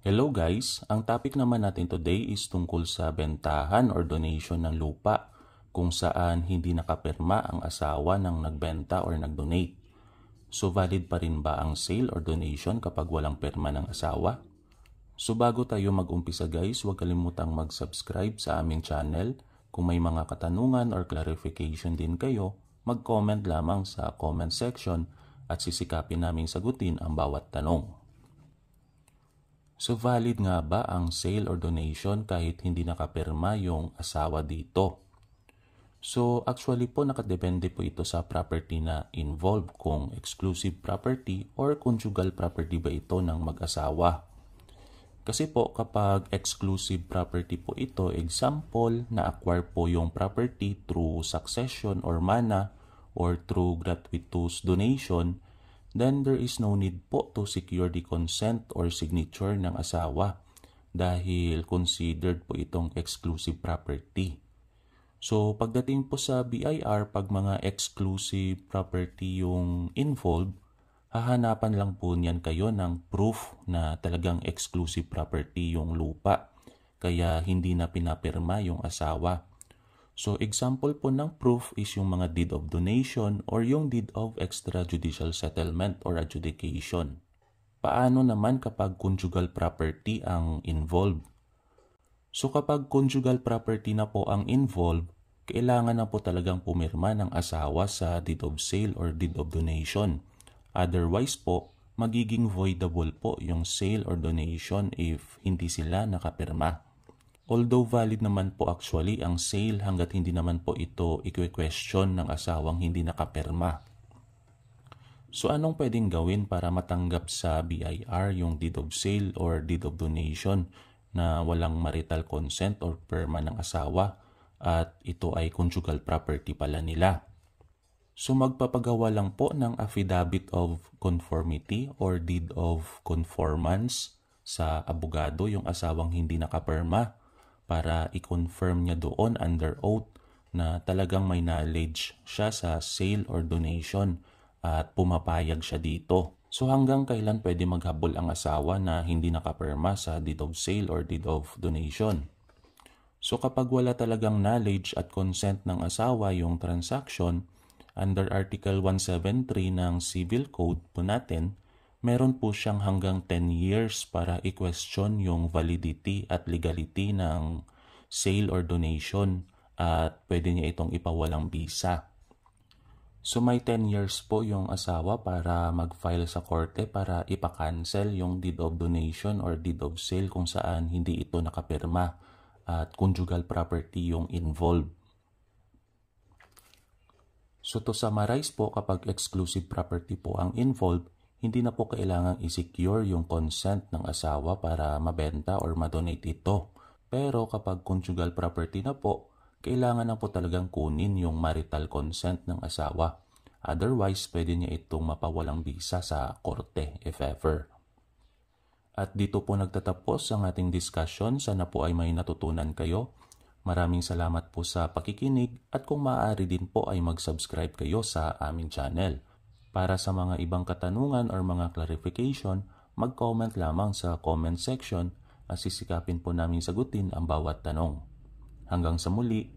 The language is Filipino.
Hello guys! Ang topic naman natin today is tungkol sa bentahan or donation ng lupa kung saan hindi nakapirma ang asawa ng nagbenta or nagdonate. So valid pa rin ba ang sale or donation kapag walang pirma ng asawa? So bago tayo mag-umpisa guys, huwag kalimutang mag-subscribe sa aming channel. Kung may mga katanungan or clarification din kayo, mag-comment lamang sa comment section at sisikapin naming sagutin ang bawat tanong. So valid nga ba ang sale or donation kahit hindi nakapirma yung asawa dito? So actually po nakadepende po ito sa property na involved kung exclusive property or conjugal property ba ito ng mag-asawa. Kasi po kapag exclusive property po ito, example na acquire po yung property through succession or mana or through gratuitous donation, then there is no need po to secure the consent or signature ng asawa dahil considered po itong exclusive property. So pagdating po sa BIR, pag mga exclusive property yung involved, hahanapan lang po niyan kayo ng proof na talagang exclusive property yung lupa. Kaya hindi na pinapirma yung asawa. So example po ng proof is yung mga deed of donation or yung deed of extrajudicial settlement or adjudication. Paano naman kapag conjugal property ang involved? So kapag conjugal property na po ang involved, kailangan na po talagang pumirma ng asawa sa deed of sale or deed of donation. Otherwise po, magiging voidable po yung sale or donation if hindi sila nakapirma. Although valid naman po actually ang sale hanggat hindi naman po ito i-question ng asawang hindi nakaperma. So anong pwedeng gawin para matanggap sa BIR yung deed of sale or deed of donation na walang marital consent or perma ng asawa at ito ay conjugal property pala nila? So magpapagawa lang po ng affidavit of conformity or deed of conformance sa abogado yung asawang hindi nakaperma para i-confirm niya doon under oath na talagang may knowledge siya sa sale or donation at pumapayag siya dito. So hanggang kailan pwede maghabol ang asawa na hindi nakapirma sa deed of sale or deed of donation? So kapag wala talagang knowledge at consent ng asawa yung transaction, under Article 173 ng Civil Code po natin, meron po siyang hanggang 10 years para i-question yung validity at legality ng sale or donation at pwede niya itong ipawalang bisa. So may 10 years po yung asawa para mag-file sa korte para ipa-cancel yung deed of donation or deed of sale kung saan hindi ito nakapirma at conjugal property yung involved. So to summarize po kapag exclusive property po ang involved, hindi na po kailangang i-secure yung consent ng asawa para mabenta or madonate ito. Pero kapag conjugal property na po, kailangan na po talagang kunin yung marital consent ng asawa. Otherwise, pwede niya itong mapawalang bisa sa korte if ever. At dito po nagtatapos ang ating discussion. Sana po ay may natutunan kayo. Maraming salamat po sa pakikinig at kung maaari din po ay mag-subscribe kayo sa aming channel. Para sa mga ibang katanungan or mga clarification, mag-comment lamang sa comment section at sisikapin po namin sagutin ang bawat tanong. Hanggang sa muli,